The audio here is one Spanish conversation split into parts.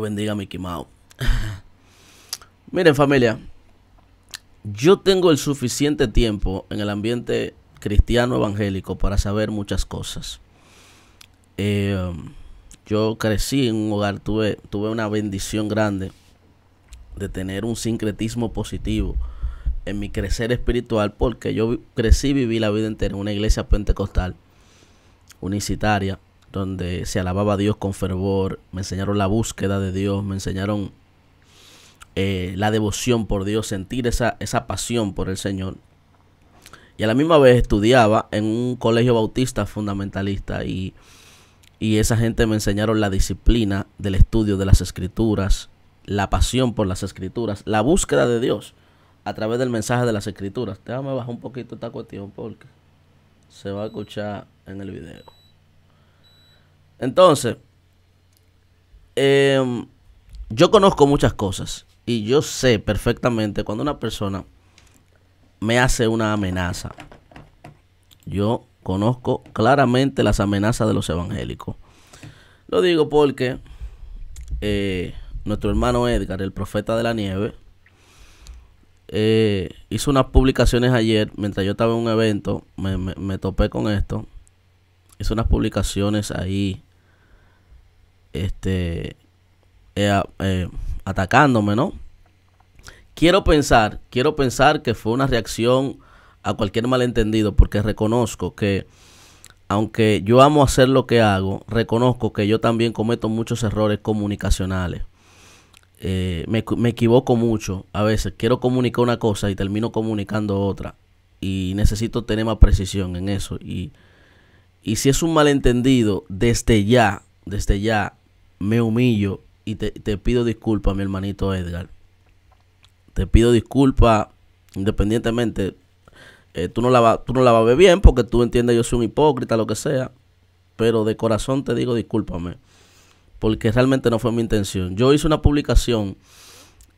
bendiga a Mickey Mouse. Miren familia, yo tengo el suficiente tiempo en el ambiente cristiano evangélico para saber muchas cosas. Eh, yo crecí en un hogar, tuve, tuve una bendición grande de tener un sincretismo positivo en mi crecer espiritual porque yo crecí y viví la vida entera en una iglesia pentecostal unicitaria donde se alababa a Dios con fervor, me enseñaron la búsqueda de Dios, me enseñaron eh, la devoción por Dios, sentir esa, esa pasión por el Señor. Y a la misma vez estudiaba en un colegio bautista fundamentalista y, y esa gente me enseñaron la disciplina del estudio de las escrituras, la pasión por las escrituras, la búsqueda de Dios a través del mensaje de las escrituras. Déjame bajar un poquito esta cuestión porque se va a escuchar en el video. Entonces, em, yo conozco muchas cosas y yo sé perfectamente cuando una persona me hace una amenaza. Yo conozco claramente las amenazas de los evangélicos. Lo digo porque eh, nuestro hermano Edgar, el profeta de la nieve, eh, hizo unas publicaciones ayer, mientras yo estaba en un evento, me, me topé con esto. Hizo unas publicaciones ahí este, eh, eh, atacándome, ¿no? Quiero pensar, quiero pensar que fue una reacción a cualquier malentendido, porque reconozco que, aunque yo amo hacer lo que hago, reconozco que yo también cometo muchos errores comunicacionales. Eh, me, equivoco mucho. A veces quiero comunicar una cosa y termino comunicando otra. Y necesito tener más precisión en eso. y si es un malentendido, desde ya, desde ya, me humillo y te, pido disculpas, mi hermanito Edgar. Te pido disculpas, independientemente, eh, tú, no la tú no la vas a ver bien porque tú entiendes, yo soy un hipócrita, lo que sea. Pero de corazón te digo discúlpame, porque realmente no fue mi intención. Yo hice una publicación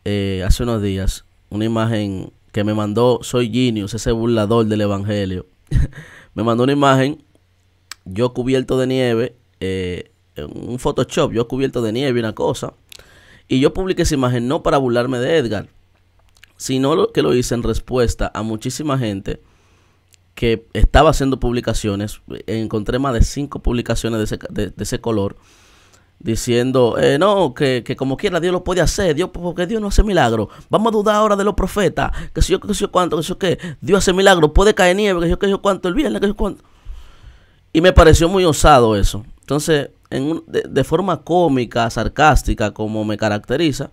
eh, hace unos días, una imagen que me mandó Soy Genius, ese burlador del Evangelio. me mandó una imagen, yo cubierto de nieve, eh, un Photoshop, yo cubierto de nieve y una cosa. Y yo publiqué esa imagen no para burlarme de Edgar, sino que lo hice en respuesta a muchísima gente que estaba haciendo publicaciones. Encontré más de cinco publicaciones de ese, color diciendo, eh, no, que, como quiera Dios lo puede hacer, Dios, porque Dios no hace milagro? Vamos a dudar ahora de los profetas, que si yo, que si yo cuánto, que si yo qué, Dios hace milagro puede caer nieve, que si yo, que si yo cuánto, el viernes, que si yo cuánto. Y me pareció muy osado eso. Entonces, de, forma cómica, sarcástica, como me caracteriza,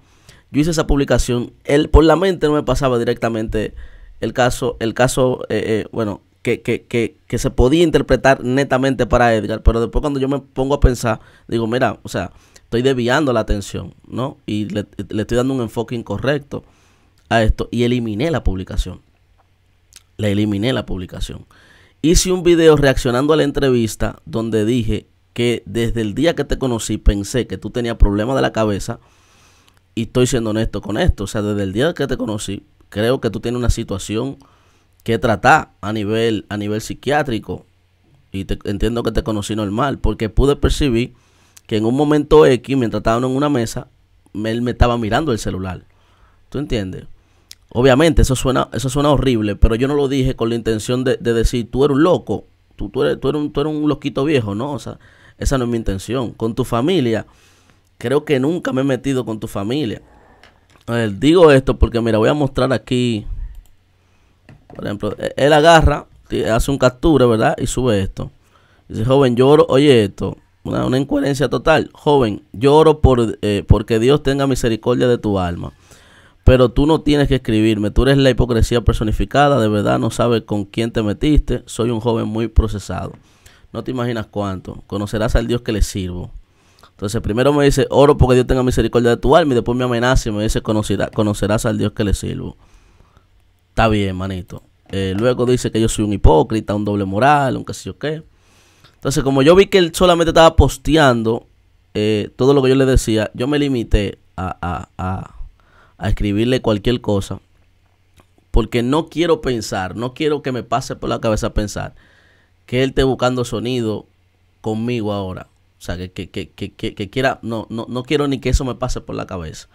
yo hice esa publicación. Él, por la mente no me pasaba directamente el caso, el caso eh, eh, bueno, que, se podía interpretar netamente para Edgar, pero después cuando yo me pongo a pensar, digo, mira, o sea, estoy desviando la atención, ¿no? Y le, le estoy dando un enfoque incorrecto a esto y eliminé la publicación. Le eliminé la publicación. Hice un video reaccionando a la entrevista donde dije, que desde el día que te conocí pensé que tú tenías problemas de la cabeza y estoy siendo honesto con esto. O sea, desde el día que te conocí, creo que tú tienes una situación que tratar a nivel, a nivel psiquiátrico. Y te, entiendo que te conocí normal, porque pude percibir que en un momento X, mientras estábamos en una mesa, él me estaba mirando el celular. ¿Tú entiendes? Obviamente, eso suena, eso suena horrible, pero yo no lo dije con la intención de, decir, tú eres un loco, tú, tú, eres, tú, eres un, tú eres un loquito viejo, ¿no? O sea, esa no es mi intención. Con tu familia, creo que nunca me he metido con tu familia. digo esto porque, mira, voy a mostrar aquí. Por ejemplo, e, él agarra, hace un captura, ¿verdad? Y sube esto. Dice, joven, lloro. Oye, esto. Una, incoherencia total. Joven, lloro por, eh, porque Dios tenga misericordia de tu alma. Pero tú no tienes que escribirme. Tú eres la hipocresía personificada. De verdad, no sabes con quién te metiste. Soy un joven muy procesado. No te imaginas cuánto. Conocerás al Dios que le sirvo. Entonces primero me dice, oro porque Dios tenga misericordia de tu alma. Y después me amenaza y me dice, conocerás, al Dios que le sirvo. Está bien, manito. Eh, luego dice que yo soy un hipócrita, un doble moral, un qué sé yo qué. Entonces como yo vi que él solamente estaba posteando eh, todo lo que yo le decía, yo me limité a escribirle cualquier cosa. Porque no quiero pensar, no quiero que me pase por la cabeza pensar que él esté buscando sonido conmigo ahora. O sea, que, que, que, que quiera, no, no, quiero ni que eso me pase por la cabeza.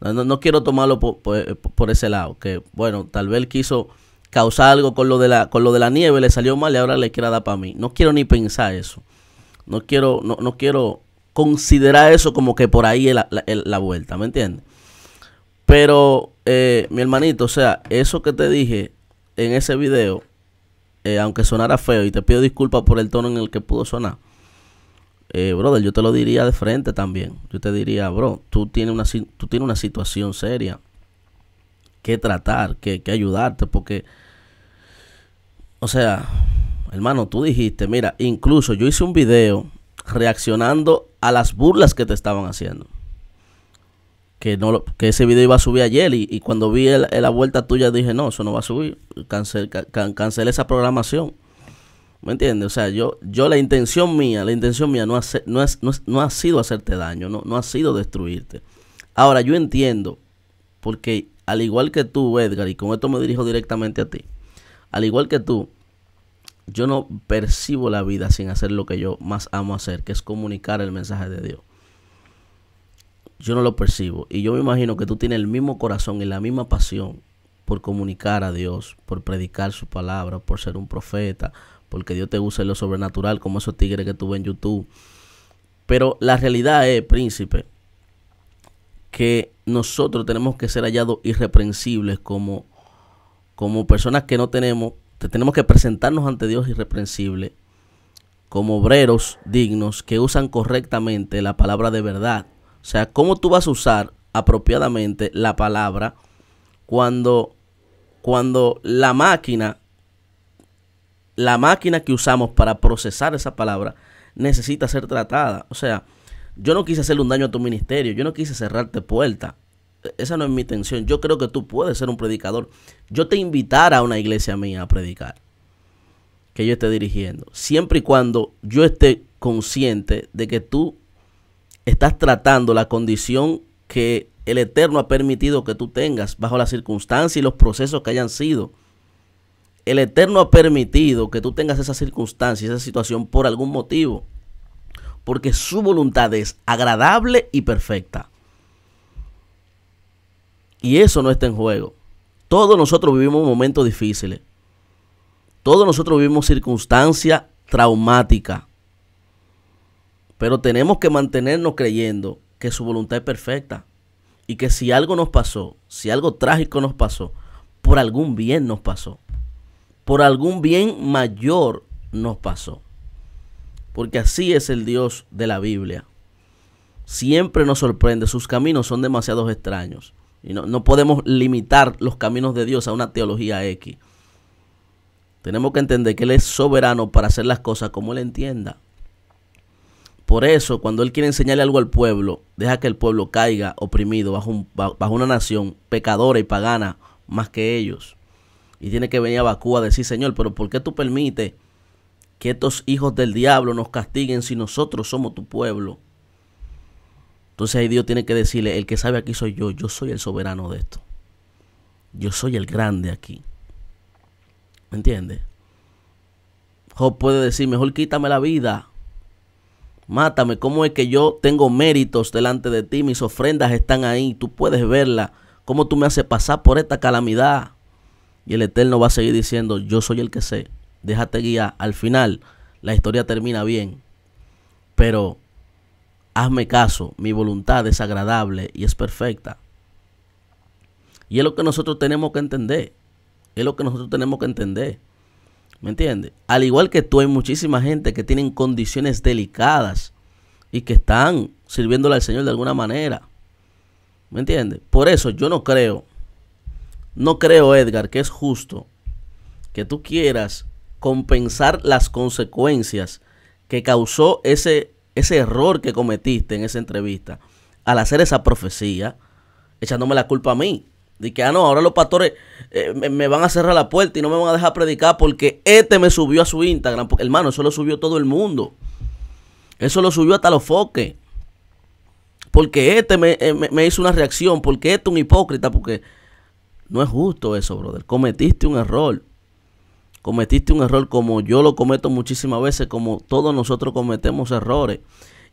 No, no quiero tomarlo eh, por, ese lado. Que bueno, tal vez quiso causar algo con lo de la, con lo de la nieve, le salió mal y ahora le quiera dar para mí. No quiero ni pensar eso. No quiero, no, quiero considerar eso como que por ahí es la, vuelta, ¿me entiendes? Pero, eh, mi hermanito, o sea, eso que te dije en ese video eh, aunque sonara feo, y te pido disculpas por el tono en el que pudo sonar, eh, brother, yo te lo diría de frente también. Yo te diría, bro, tú tienes una, tú tienes una situación seria que tratar, que, que ayudarte, porque, o sea, hermano, tú dijiste, mira, incluso yo hice un video reaccionando a las burlas que te estaban haciendo que no que ese video iba a subir ayer y, y cuando vi la vuelta tuya dije, no, eso no va a subir, cancelé esa programación. ¿Me entiendes? O sea, yo, yo la intención mía, la intención mía no, hace, no, es, no, no ha sido hacerte daño, no, no ha sido destruirte. Ahora, yo entiendo, porque al igual que tú, Edgar, y con esto me dirijo directamente a ti, al igual que tú, yo no percibo la vida sin hacer lo que yo más amo hacer, que es comunicar el mensaje de Dios yo no lo percibo. Y yo me imagino que tú tienes el mismo corazón y la misma pasión por comunicar a Dios, por predicar su palabra, por ser un profeta, porque Dios te usa en lo sobrenatural, como esos tigres que tuve en YouTube. Pero la realidad es, príncipe, que nosotros tenemos que ser hallados irreprensibles como, como personas que no tenemos, tenemos que presentarnos ante Dios irreprensibles, como obreros dignos que usan correctamente la palabra de verdad o sea, cómo tú vas a usar apropiadamente la palabra cuando, cuando la máquina, la máquina que usamos para procesar esa palabra necesita ser tratada. O sea, yo no quise hacerle un daño a tu ministerio, yo no quise cerrarte puerta. E, esa no es mi intención. Yo creo que tú puedes ser un predicador. Yo te invitar a una iglesia mía a predicar, que yo esté dirigiendo, siempre y cuando yo esté consciente de que tú estás tratando la condición que el Eterno ha permitido que tú tengas bajo las circunstancias y los procesos que hayan sido. El Eterno ha permitido que tú tengas esa circunstancia, esa situación por algún motivo. Porque su voluntad es agradable y perfecta. Y eso no está en juego. Todos nosotros vivimos momentos difíciles. Todos nosotros vivimos circunstancias traumáticas. Pero tenemos que mantenernos creyendo que su voluntad es perfecta y que si algo nos pasó, si algo trágico nos pasó, por algún bien nos pasó. Por algún bien mayor nos pasó. Porque así es el Dios de la Biblia. Siempre nos sorprende, sus caminos son demasiado extraños. Y no, no podemos limitar los caminos de Dios a una teología X. Tenemos que entender que Él es soberano para hacer las cosas como Él entienda. Por eso, cuando Él quiere enseñarle algo al pueblo, deja que el pueblo caiga oprimido bajo, una nación pecadora y pagana más que ellos. Y tiene que venir a Bakú a decir, Señor, pero ¿por qué tú permites que estos hijos del diablo nos castiguen si nosotros somos tu pueblo? Entonces ahí Dios tiene que decirle, el que sabe aquí soy yo, yo soy el soberano de esto. Yo soy el grande aquí. ¿Me entiendes? Job puede decir, mejor quítame la vida Mátame, ¿cómo es que yo tengo méritos delante de ti? Mis ofrendas están ahí, tú puedes verlas. ¿Cómo tú me haces pasar por esta calamidad? Y el Eterno va a seguir diciendo, yo soy el que sé, déjate guiar. Al final, la historia termina bien. Pero hazme caso, mi voluntad es agradable y es perfecta. Y es lo que nosotros tenemos que entender. Es lo que nosotros tenemos que entender. ¿Me entiendes? Al igual que tú, hay muchísima gente que tienen condiciones delicadas y que están sirviéndole al Señor de alguna manera. ¿Me entiendes? Por eso yo no creo, no creo, Edgar, que es justo que tú quieras compensar las consecuencias que causó ese, ese error que cometiste en esa entrevista al hacer esa profecía, echándome la culpa a mí. De que, ah, no, ahora los pastores eh, me, van a cerrar la puerta y no me van a dejar predicar porque este me subió a su Instagram. Porque, hermano, eso lo subió todo el mundo. Eso lo subió hasta los foques. Porque este me, eh, hizo una reacción. Porque este es un hipócrita. Porque no es justo eso, brother. Cometiste un error. Cometiste un error como yo lo cometo muchísimas veces, como todos nosotros cometemos errores.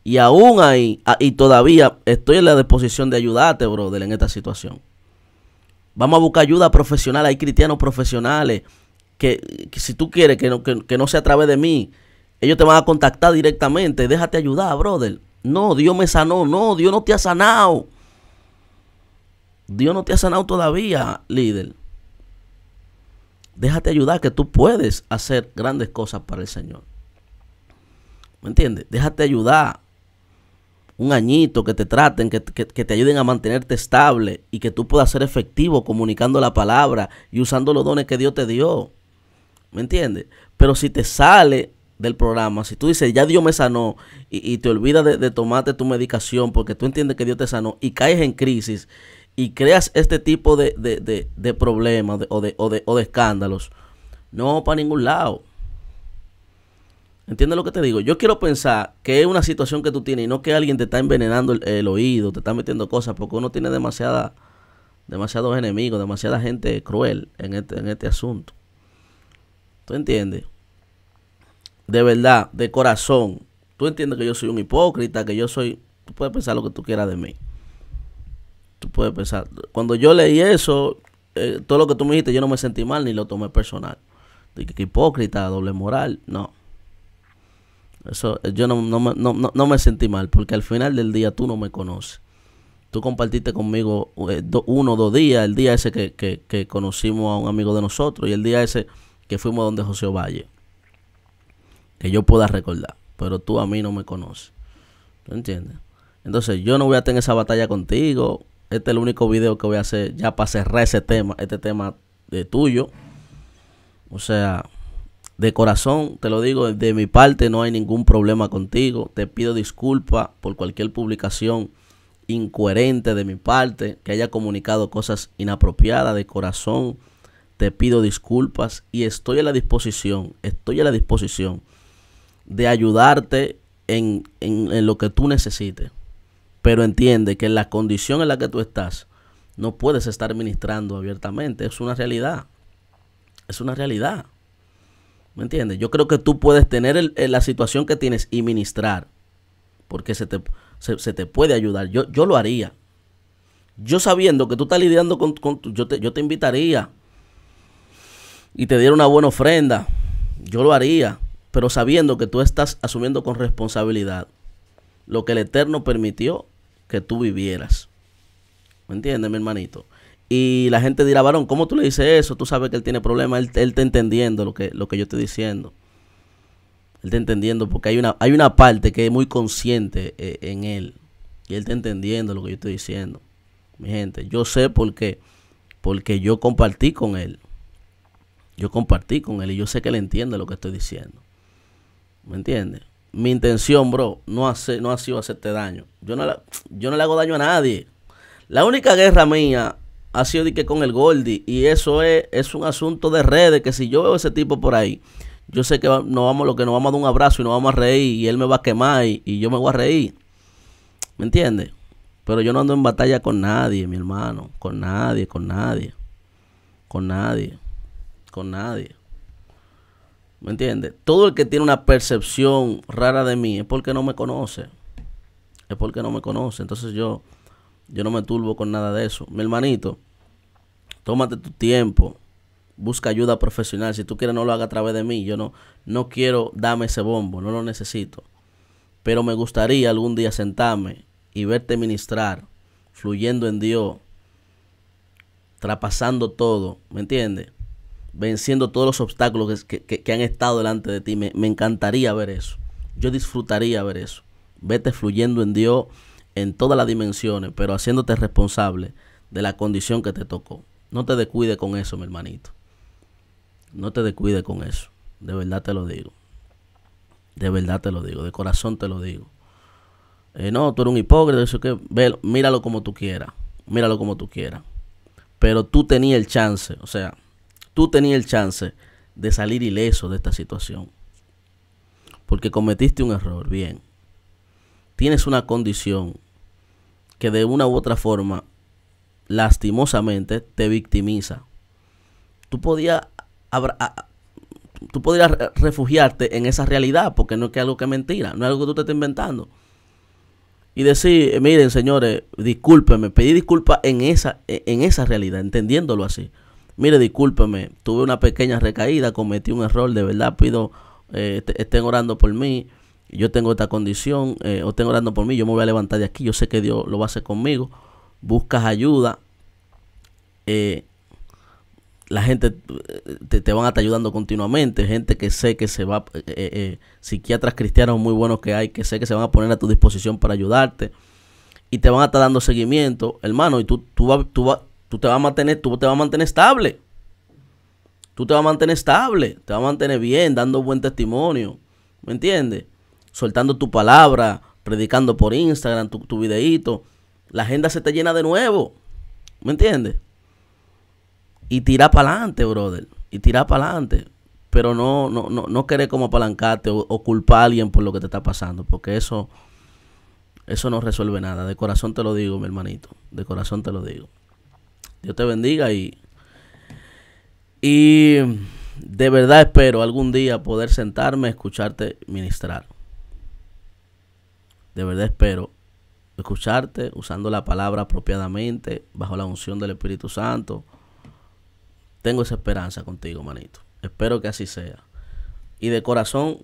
Y aún ahí, ah, y todavía estoy en la disposición de ayudarte, brother, en esta situación. Vamos a buscar ayuda profesional. Hay cristianos profesionales que, si tú quieres que no, que no sea a través de mí, ellos te van a contactar directamente. Déjate ayudar, brother. No, Dios me sanó. No, Dios no te ha sanado. Dios no te ha sanado todavía, líder. Déjate ayudar, que tú puedes hacer grandes cosas para el Señor. ¿Me entiendes? Déjate ayudar un añito, que te traten, que, que, te ayuden a mantenerte estable y que tú puedas ser efectivo comunicando la palabra y usando los dones que Dios te dio. ¿Me entiendes? Pero si te sale del programa, si tú dices, ya Dios me sanó y, te olvidas de, tomarte tu medicación porque tú entiendes que Dios te sanó y caes en crisis y creas este tipo de, de, de problemas o, de, o de escándalos, no para ningún lado. ¿Entiendes lo que te digo? Yo quiero pensar que es una situación que tú tienes y no que alguien te está envenenando el, oído, te está metiendo cosas, porque uno tiene demasiada, demasiados enemigos, demasiada gente cruel en este, en este asunto. ¿Tú entiendes? De verdad, de corazón. Tú entiendes que yo soy un hipócrita, que yo soy... Tú puedes pensar lo que tú quieras de mí. Tú puedes pensar... Cuando yo leí eso, eh, todo lo que tú me dijiste, yo no me sentí mal ni lo tomé personal. Dije que hipócrita, doble moral, no. Eso, yo no, no, no, no, me sentí mal, porque al final del día tú no me conoces. Tú compartiste conmigo eh, uno o dos días, el día ese que, que, conocimos a un amigo de nosotros y el día ese que fuimos donde José Valle. Que yo pueda recordar, pero tú a mí no me conoces. ¿Tú entiendes? Entonces yo no voy a tener esa batalla contigo. Este es el único video que voy a hacer ya para cerrar ese tema, este tema de tuyo. O sea, de corazón, te lo digo, de mi parte no hay ningún problema contigo. Te pido disculpa por cualquier publicación incoherente de mi parte, que haya comunicado cosas inapropiadas de corazón. Te pido disculpas y estoy a la disposición, estoy a la disposición de ayudarte en, en lo que tú necesites. Pero entiende que en la condición en la que tú estás, no puedes estar ministrando abiertamente. Es una realidad. Es una realidad. ¿Me entiendes? Yo creo que tú puedes tener eh, la situación que tienes y ministrar. Porque se te, puede ayudar. Yo, yo, lo haría. Yo sabiendo que tú estás lidiando con... yo, te, yo te invitaría. Y te diera una buena ofrenda. Yo lo haría. Pero sabiendo que tú estás asumiendo con responsabilidad lo que el Eterno permitió que tú vivieras. ¿Me entiendes, mi hermanito? Y la gente dirá, varón, ¿cómo tú le dices eso? Tú sabes que él tiene problemas, él, está entendiendo lo que, lo que yo estoy diciendo. Él está entendiendo porque hay una, hay una parte que es muy consciente eh, en él. Y él está entendiendo lo que yo estoy diciendo. Mi gente, yo sé por qué. Porque yo compartí con él. Yo compartí con él y yo sé que él entiende lo que estoy diciendo. ¿Me entiendes? Mi intención, bro, no, hace, no ha sido hacerte daño. Yo no, yo no le hago daño a nadie. La única guerra mía ha sido de que con el Goldie... Y eso es, es un asunto de redes, que si yo veo ese tipo por ahí, yo sé que no vamos, lo que nos vamos a dar un abrazo y nos vamos a reír y él me va a quemar y, y yo me voy a reír. ¿Me entiendes? Pero yo no ando en batalla con nadie, mi hermano. Con nadie, con nadie. Con nadie. Con nadie. ¿Me entiendes? Todo el que tiene una percepción rara de mí es porque no me conoce. Es porque no me conoce. Entonces yo yo no me turbo con nada de eso. Mi hermanito, tómate tu tiempo. Busca ayuda profesional. Si tú quieres, no lo haga a través de mí. Yo no, no quiero darme ese bombo. No lo necesito. Pero me gustaría algún día sentarme y verte ministrar, fluyendo en Dios, trapasando todo. ¿Me entiendes? Venciendo todos los obstáculos que, han estado delante de ti. Me, me encantaría ver eso. Yo disfrutaría ver eso. Vete fluyendo en Dios en todas las dimensiones, pero haciéndote responsable de la condición que te tocó. No te descuide con eso, mi hermanito. No te descuide con eso. De verdad te lo digo. De verdad te lo digo. De corazón te lo digo. Eh, no, tú eres un hipócrita. Eso que, ve, míralo como tú quieras. Míralo como tú quieras. Pero tú tenías el chance. O sea, tú tenías el chance de salir ileso de esta situación. Porque cometiste un error. Bien tienes una condición que de una u otra forma, lastimosamente, te victimiza. Tú podías, tú refugiarte en esa realidad, porque no es que algo que es mentira, no es algo que tú te estés inventando. Y decir, miren señores, discúlpeme, pedí disculpas en esa, en esa realidad, entendiéndolo así. Mire, discúlpeme, tuve una pequeña recaída, cometí un error, de verdad pido, eh, estén orando por mí yo tengo esta condición, eh, o tengo orando por mí, yo me voy a levantar de aquí, yo sé que Dios lo va a hacer conmigo, buscas ayuda, eh, la gente eh, te, te, van a estar ayudando continuamente, gente que sé que se va, psiquiatras cristianos muy buenos que hay, que sé que se van a poner a tu disposición para ayudarte, y te van a estar dando seguimiento, hermano, y tú, tú, tú, te vas a mantener, tú te vas a mantener estable. Tú te vas a mantener estable, te vas a mantener bien, dando buen testimonio. ¿Me entiendes? soltando tu palabra, predicando por Instagram, tu, videíto, la agenda se te llena de nuevo. ¿Me entiendes? Y tira para adelante, brother. Y tira para adelante. Pero no, no, no, no querer como apalancarte o, o, culpar a alguien por lo que te está pasando. Porque eso, eso no resuelve nada. De corazón te lo digo, mi hermanito. De corazón te lo digo. Dios te bendiga y. Y de verdad espero algún día poder sentarme, escucharte ministrar. De verdad espero escucharte usando la palabra apropiadamente, bajo la unción del Espíritu Santo. Tengo esa esperanza contigo, manito. Espero que así sea. Y de corazón,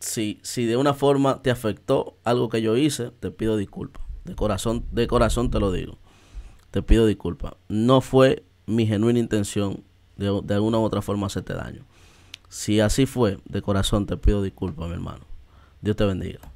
si, si de una forma te afectó algo que yo hice, te pido disculpas. De corazón, de corazón te lo digo. Te pido disculpas. No fue mi genuina intención de, de alguna u otra forma hacerte daño. Si así fue, de corazón te pido disculpas, mi hermano. Dios te bendiga.